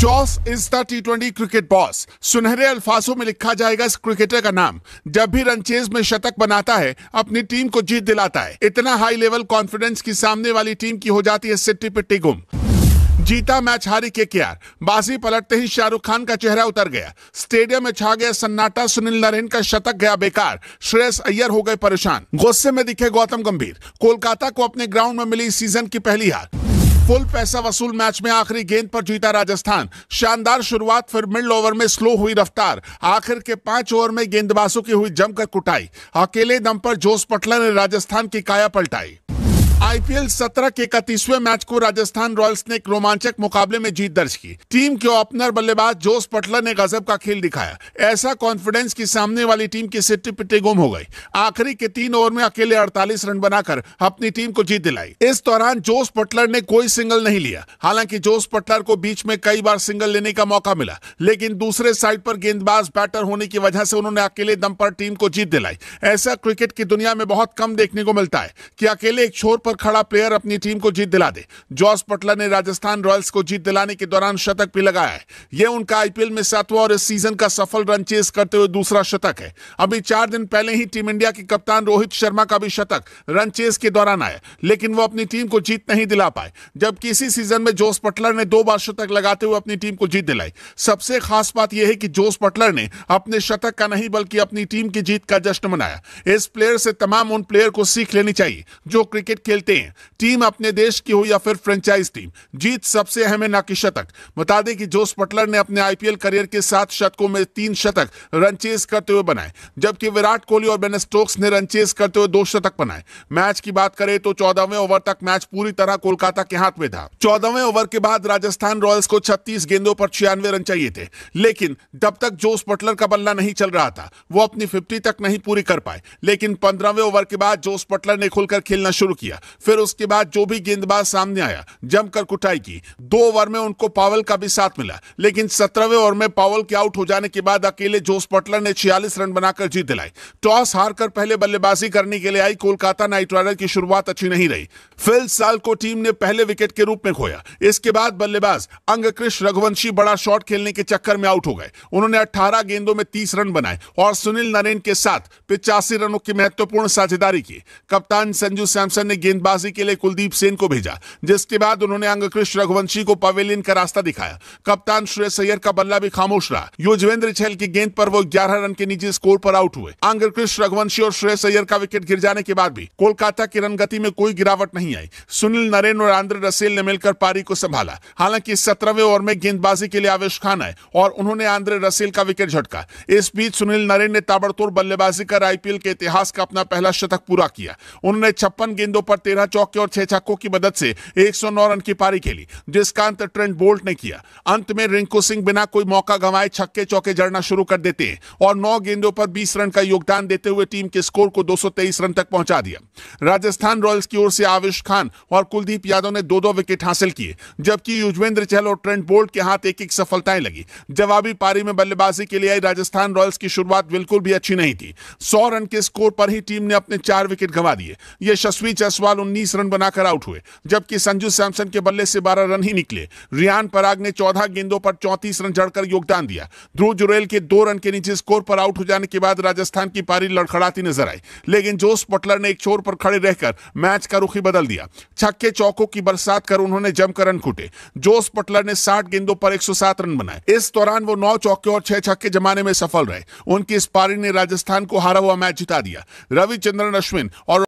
Jos is the T twenty cricket boss सुनहरे अल्फाजों में लिखा जाएगा इस क्रिकेटर का नाम जब भी रनचेज में शतक बनाता है अपनी टीम को जीत दिलाता है इतना हाई लेवल कॉन्फिडेंस की सामने वाली टीम की हो जाती है सिट्टी पिट्टी गुम जीता मैच हारी के क्यार बाजी पलटते ही शाहरुख खान का चेहरा उतर गया स्टेडियम में छा गया सन्नाटा सुनील नरेन का शतक गया बेकार श्रेयस अय्यर हो गए परेशान गुस्से में दिखे गौतम गंभीर कोलकाता को अपने ग्राउंड में मिली सीजन की पहली हार फुल पैसा वसूल मैच में आखिरी गेंद पर जीता राजस्थान शानदार शुरुआत फिर मिड ओवर में स्लो हुई रफ्तार आखिर के पांच ओवर में गेंदबाजों की हुई जमकर कुटाई अकेले दम पर जोस पटला ने राजस्थान की काया पलटाई आईपीएल 17 के इकतीसवें मैच को राजस्थान रॉयल्स ने एक रोमांचक मुकाबले में जीत दर्ज की टीम के ओपनर बल्लेबाज जोस पटलर ने गजब का खेल दिखाया ऐसा कॉन्फिडेंस की सामने वाली टीम की सिट्टी पिट्टी गुम हो गई आखिरी के तीन ओवर में अकेले 48 रन बनाकर अपनी टीम को जीत दिलाई इस दौरान जोस पटलर ने कोई सिंगल नहीं लिया हालांकि जोस पटलर को बीच में कई बार सिंगल लेने का मौका मिला लेकिन दूसरे साइड पर गेंदबाज बैटर होने की वजह से उन्होंने अकेले दम पर टीम को जीत दिलाई ऐसा क्रिकेट की दुनिया में बहुत कम देखने को मिलता है कि अकेले एक छोर पर खड़ा प्लेयर अपनी टीम को जीत दिला दे जॉस बटलर ने राजस्थान रॉयल्स को जीत दिलाने के दौरान शतक भी लगाया है यह उनका आईपीएल में सातवां और इस सीजन का सफल रन चेस करते हुए दूसरा शतक है अभी चार दिन पहले ही टीम इंडिया के कप्तान रोहित शर्मा का भी शतक रन चेस के दौरान आया लेकिन वो अपनी टीम को जीत नहीं दिला पाए जबकि इसी सीजन में जोस पटलर ने दो बार शतक लगाते हुए अपनी टीम को जीत दिलाई सबसे खास बात यह है कि जोस पटलर ने अपने शतक का नहीं बल्कि अपनी टीम की जीत का जश्न मनाया इस प्लेयर से तमाम उन प्लेयर को सीख लेनी चाहिए जो क्रिकेट खेलते जीते हैं टीम अपने देश की हो या फिर फ्रेंचाइज टीम जीत सबसे अहम है ना कि शतक बता दें कि जोस पटलर ने अपने आईपीएल करियर के सात शतकों में तीन शतक रनचेज करते हुए बनाए जबकि विराट कोहली और बेन स्टोक्स ने रनचेज करते हुए दो शतक बनाए मैच की बात करें तो चौदहवें ओवर तक मैच पूरी तरह कोलकाता के हाथ में था चौदहवें ओवर के बाद राजस्थान रॉयल्स को छत्तीस गेंदों पर छियानवे रन चाहिए थे लेकिन जब तक जोस पटलर का बल्ला नहीं चल रहा था वो अपनी फिफ्टी तक नहीं पूरी कर पाए लेकिन पंद्रहवें ओवर के बाद जोस पटलर ने खुलकर खेलना शुरू किया फिर उसके बाद जो भी गेंदबाज सामने आया जमकर कुटाई की दो ओवर में उनको पावल का भी साथ मिला लेकिन सत्रहवें ओवर में पावल के आउट हो जाने के बाद अकेले जोस पटलर ने छियालीस रन बनाकर जीत दिलाई टॉस हारकर पहले बल्लेबाजी करने के लिए आई कोलकाता नाइट राइडर की शुरुआत अच्छी नहीं रही फिल साल को टीम ने पहले विकेट के रूप में खोया इसके बाद बल्लेबाज अंग रघुवंशी बड़ा शॉट खेलने के चक्कर में आउट हो गए उन्होंने 18 गेंदों में 30 रन बनाए और सुनील नरेन के साथ पिचासी रनों की महत्वपूर्ण साझेदारी की कप्तान संजू सैमसन ने गेंदबाज गेंदबाजी के लिए कुलदीप सेन को भेजा जिसके बाद उन्होंने अंगकृष रघुवंशी को पवेलियन का रास्ता दिखाया कप्तान श्रेय सैयर का बल्ला भी खामोश रहा युजवेंद्र चहल की गेंद पर वो ग्यारह रन के निजी स्कोर पर आउट हुए अंगकृष रघुवंशी और श्रेय सैयर का विकेट गिर जाने के बाद भी कोलकाता की रन गति में कोई गिरावट नहीं आई सुनील नरेन और आंध्र रसेल ने मिलकर पारी को संभाला हालांकि सत्रहवें ओवर में गेंदबाजी के लिए आवेश खान आए और उन्होंने आंध्र रसेल का विकेट झटका इस बीच सुनील नरेन ने ताबड़तोड़ बल्लेबाजी कर आईपीएल के इतिहास का अपना पहला शतक पूरा किया उन्होंने छप्पन गेंदों पर तेरह तेरह चौके और छह छक्कों की मदद से 109 रन की पारी खेली जिसका अंत ट्रेंट बोल्ट ने किया अंत में रिंकू सिंह बिना कोई मौका गंवाए छक्के चौके जड़ना शुरू कर देते हैं और नौ गेंदों पर बीस रन का योगदान देते हुए टीम के स्कोर को दो रन तक पहुंचा दिया राजस्थान रॉयल्स की ओर से आविश खान और कुलदीप यादव ने दो दो विकेट हासिल किए जबकि युजवेंद्र चहल और ट्रेंट बोल्ट के हाथ एक एक सफलताएं लगी जवाबी पारी में बल्लेबाजी के लिए आई राजस्थान रॉयल्स की शुरुआत बिल्कुल भी अच्छी नहीं थी सौ रन के स्कोर पर ही टीम ने अपने चार विकेट गंवा दिए यशस्वी जायसवाल उन्नीस रन बनाकर आउट हुए जबकि संजू सैमसन के बल्ले से बारह रन ही निकले रियान पराग ने चौदह गेंदों पर चौंतीस रन जड़कर योगदान दिया ध्रुव जुरेल के दो रन के नीचे स्कोर पर आउट हो जाने के बाद राजस्थान की पारी लड़खड़ाती नजर आई लेकिन जोस पटलर ने एक छोर पर खड़े रहकर मैच का रुख ही बदल दिया छक्के चौकों की बरसात कर उन्होंने जमकर रन कूटे जोस पटलर ने साठ गेंदों पर एक रन बनाए इस दौरान वो नौ चौके और छह छक्के जमाने में सफल रहे उनकी इस पारी ने राजस्थान को हारा हुआ मैच जिता दिया रविचंद्रन अश्विन और